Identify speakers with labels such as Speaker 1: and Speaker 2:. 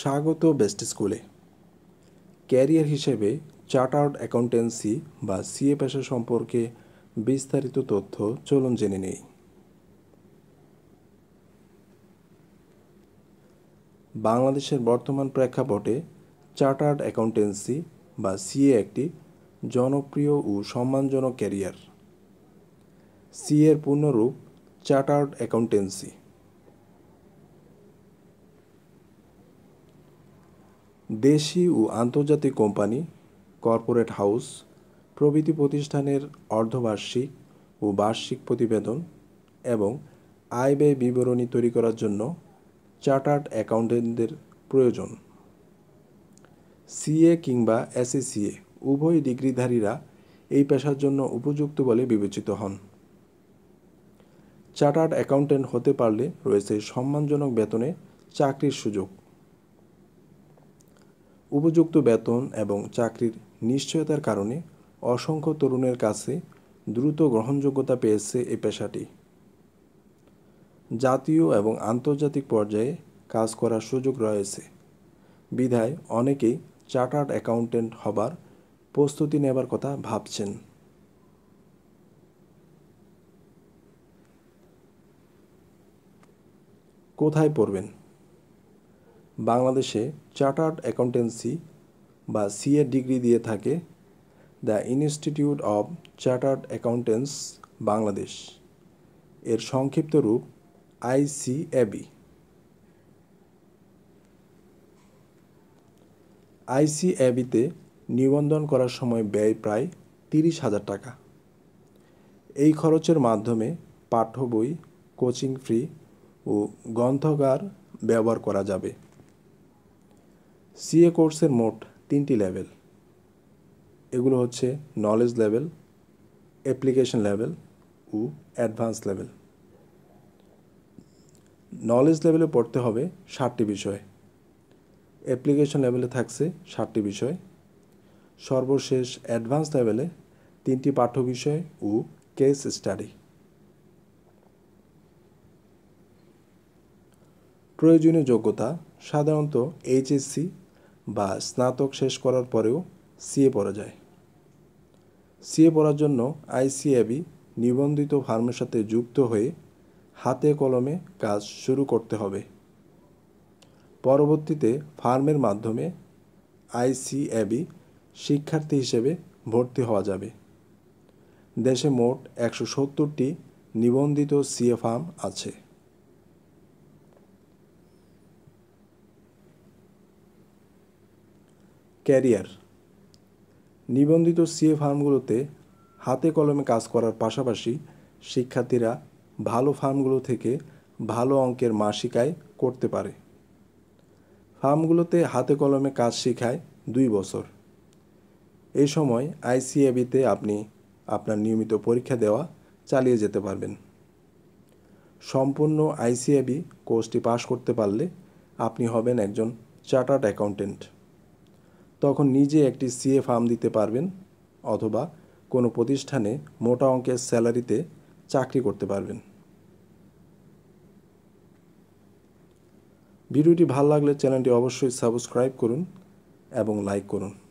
Speaker 1: স্বাগত বেস্ট স্কুলে ক্যারিয়ার হিসেবে চার্টার্ড অ্যাকাউন্টেন্সি বা সিএ পেশা সম্পর্কে বিস্তারিত তথ্য চলুন জেনে নেই বাংলাদেশের বর্তমান প্রেক্ষাপটে চার্টার্ড অ্যাকাউন্টেন্সি বা সিএ একটি জনপ্রিয় ও সম্মানজনক ক্যারিয়ার সিএর পূর্ণরূপ চার্টার্ড অ্যাকাউন্টেন্সি দেশি ও আন্তর্জাতিক কোম্পানি কর্পোরেট হাউস প্রভৃতি প্রতিষ্ঠানের অর্ধবার্ষিক ও বার্ষিক প্রতিবেদন এবং আয় ব্যয় বিবরণী তৈরি করার জন্য চার্টার্ড অ্যাকাউন্টেন্টদের প্রয়োজন সিএ কিংবা এসএসিএ উভয় ডিগ্রিধারীরা এই পেশার জন্য উপযুক্ত বলে বিবেচিত হন চার্টার্ড অ্যাকাউন্টেন্ট হতে পারলে রয়েছে সম্মানজনক বেতনে চাকরির সুযোগ উপযুক্ত বেতন এবং চাকরির নিশ্চয়তার কারণে অসংখ্য তরুণের কাছে দ্রুত গ্রহণযোগ্যতা পেয়েছে এই পেশাটি জাতীয় এবং আন্তর্জাতিক পর্যায়ে কাজ করার সুযোগ রয়েছে বিধায় অনেকেই চার্টার্ড অ্যাকাউন্টেন্ট হবার প্রস্তুতি নেবার কথা ভাবছেন কোথায় পড়বেন বাংলাদেশে চার্টার্ড অ্যাকাউন্টেন্সি বা সিএ ডিগ্রি দিয়ে থাকে the institute of chartered accountants Bangladesh এর সংক্ষিপ্ত রূপ আইসিএবি আইসিএবিতে নিবন্ধন করার সময় ব্যয় প্রায় তিরিশ হাজার টাকা এই খরচের মাধ্যমে পাঠ্য বই কোচিং ফ্রি ও গ্রন্থাগার ব্যবহার করা যাবে সিএ কোর্সের মোট তিনটি লেভেল এগুলো হচ্ছে নলেজ লেভেল অ্যাপ্লিকেশন লেভেল ও অ্যাডভান্স লেভেল নলেজ লেভেলে পড়তে হবে ষাটটি বিষয় অ্যাপ্লিকেশন লেভেলে থাকছে ষাটটি বিষয় সর্বশেষ অ্যাডভান্স লেভেলে তিনটি পাঠ্য বিষয় ও কেস স্টাডি প্রয়োজনীয় যোগ্যতা সাধারণত এইচএসসি বা স্নাতক শেষ করার পরেও সিএ পড়া যায় সিএ পড়ার জন্য আইসিএবি নিবন্ধিত ফার্মের সাথে যুক্ত হয়ে হাতে কলমে কাজ শুরু করতে হবে পরবর্তীতে ফার্মের মাধ্যমে আইসিএবি শিক্ষার্থী হিসেবে ভর্তি হওয়া যাবে দেশে মোট একশো সত্তরটি নিবন্ধিত সিএ ফার্ম আছে ক্যারিয়ার নিবন্ধিত সিএ ফার্মগুলোতে হাতে কলমে কাজ করার পাশাপাশি শিক্ষার্থীরা ভালো ফার্মগুলো থেকে ভালো অঙ্কের মাসিকায় করতে পারে ফার্মগুলোতে হাতে কলমে কাজ শেখায় দুই বছর এই সময় আইসিএবিতে আপনি আপনার নিয়মিত পরীক্ষা দেওয়া চালিয়ে যেতে পারবেন সম্পূর্ণ আইসিএবি কোর্সটি পাশ করতে পারলে আপনি হবেন একজন চার্টার্ড অ্যাকাউন্টেন্ট তখন নিজে একটি সিএ ফার্ম দিতে পারবেন অথবা কোনো প্রতিষ্ঠানে মোটা অঙ্কের স্যালারিতে চাকরি করতে পারবেন ভিডিওটি ভাল লাগলে চ্যানেলটি অবশ্যই সাবস্ক্রাইব করুন এবং লাইক করুন